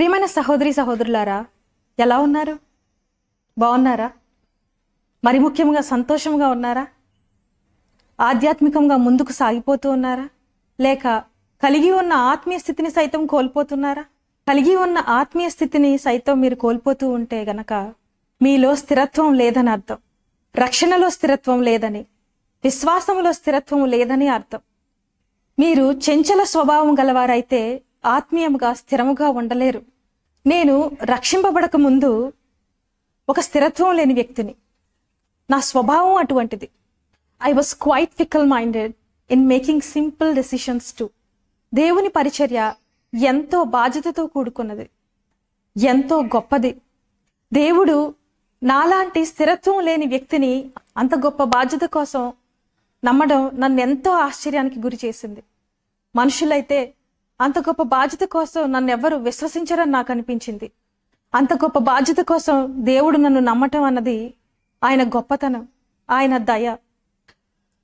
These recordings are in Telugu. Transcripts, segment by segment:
ప్రియమైన సహోదరి సహోదరులారా ఎలా ఉన్నారు బాగున్నారా మరి ముఖ్యంగా సంతోషంగా ఉన్నారా ఆధ్యాత్మికంగా ముందుకు సాగిపోతూ ఉన్నారా లేక కలిగి ఉన్న ఆత్మీయ స్థితిని సైతం కోల్పోతున్నారా కలిగి ఉన్న ఆత్మీయ స్థితిని సైతం మీరు కోల్పోతూ ఉంటే గనక మీలో స్థిరత్వం లేదని అర్థం రక్షణలో స్థిరత్వం లేదని విశ్వాసంలో స్థిరత్వం లేదని అర్థం మీరు చెంచల స్వభావం గలవారైతే ఆత్మీయముగా స్థిరముగా ఉండలేరు నేను రక్షింపబడక ముందు ఒక స్థిరత్వం లేని వ్యక్తిని నా స్వభావం అటువంటిది I was quite fickle minded in making simple decisions to దేవుని పరిచర్య ఎంతో బాధ్యతతో కూడుకున్నది ఎంతో గొప్పది దేవుడు నాలాంటి స్థిరత్వం లేని వ్యక్తిని అంత గొప్ప బాధ్యత కోసం నమ్మడం నన్ను ఎంతో ఆశ్చర్యానికి గురి చేసింది మనుషులైతే అంత గొప్ప బాధ్యత కోసం నన్ను ఎవరు విశ్వసించరని నాకు అనిపించింది అంత గొప్ప బాధ్యత కోసం దేవుడు నన్ను నమ్మటం అన్నది ఆయన గొప్పతనం ఆయన దయ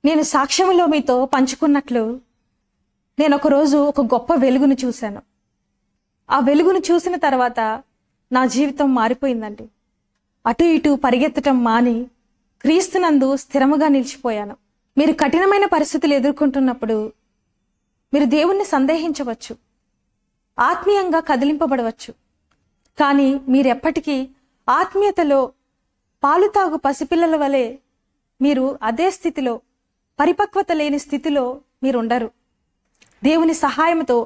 నేను సాక్ష్యంలో మీతో పంచుకున్నట్లు నేను ఒకరోజు ఒక గొప్ప వెలుగును చూశాను ఆ వెలుగును చూసిన తర్వాత నా జీవితం మారిపోయిందండి అటు ఇటు పరిగెత్తటం మాని క్రీస్తునందు స్థిరముగా నిలిచిపోయాను మీరు కఠినమైన పరిస్థితులు ఎదుర్కొంటున్నప్పుడు మీరు దేవుణ్ణి సందేహించవచ్చు ఆత్మీయంగా కదిలింపబడవచ్చు కానీ మీరెప్పటికీ ఆత్మీయతలో పాలు తాగు పసిపిల్లల వలె మీరు అదే స్థితిలో పరిపక్వత లేని స్థితిలో మీరుండరు దేవుని సహాయంతో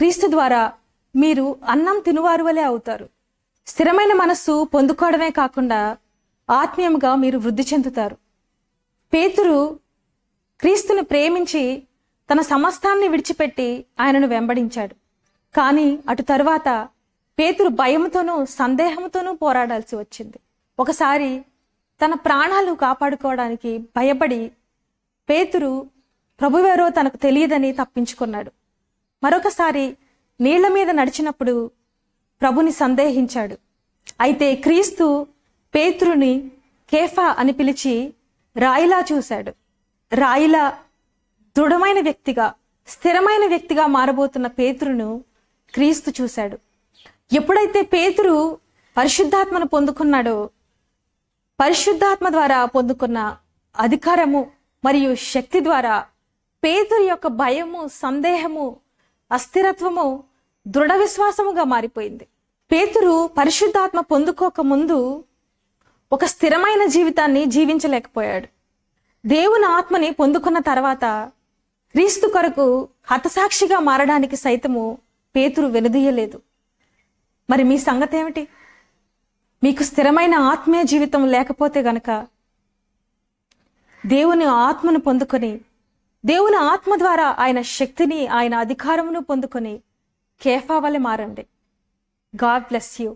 క్రీస్తు ద్వారా మీరు అన్నం తినువారు వలె అవుతారు స్థిరమైన మనస్సు పొందుకోవడమే కాకుండా ఆత్మీయంగా మీరు వృద్ధి చెందుతారు పేతురు క్రీస్తును ప్రేమించి తన సమస్తాన్ని విడిచిపెట్టి ఆయనను వెంబడించాడు కానీ అటు తరువాత పేతురు భయంతోనూ సందేహంతోనూ పోరాడాల్సి వచ్చింది ఒకసారి తన ప్రాణాలు కాపాడుకోవడానికి భయపడి పేతురు ప్రభువెవరో తనకు తెలియదని తప్పించుకున్నాడు మరొకసారి నీళ్ల మీద నడిచినప్పుడు ప్రభుని సందేహించాడు అయితే క్రీస్తు పేతురుని కేఫా అని పిలిచి రాయిలా చూశాడు రాయిలా దృఢమైన వ్యక్తిగా స్థిరమైన వ్యక్తిగా మారబోతున్న పేతురును క్రీస్తు చూశాడు ఎప్పుడైతే పేతురు పరిశుద్ధాత్మను పొందుకున్నాడో పరిశుద్ధాత్మ ద్వారా పొందుకున్న అధికారము మరియు శక్తి ద్వారా పేతురు యొక్క భయము సందేహము అస్థిరత్వము దృఢ విశ్వాసముగా మారిపోయింది పేతురు పరిశుద్ధాత్మ పొందుకోక ముందు ఒక స్థిరమైన జీవితాన్ని జీవించలేకపోయాడు దేవుని ఆత్మని పొందుకున్న తర్వాత క్రీస్తు కొరకు హతసాక్షిగా మారడానికి సైతము పేతురు వెనుదీయలేదు మరి మీ సంగతి ఏమిటి మీకు స్థిరమైన ఆత్మీయ జీవితం లేకపోతే గనక దేవుని ఆత్మను పొందుకొని దేవుని ఆత్మ ద్వారా ఆయన శక్తిని ఆయన అధికారమును పొందుకొని కేఫా వలె మారండి గాడ్ బ్లెస్ యూ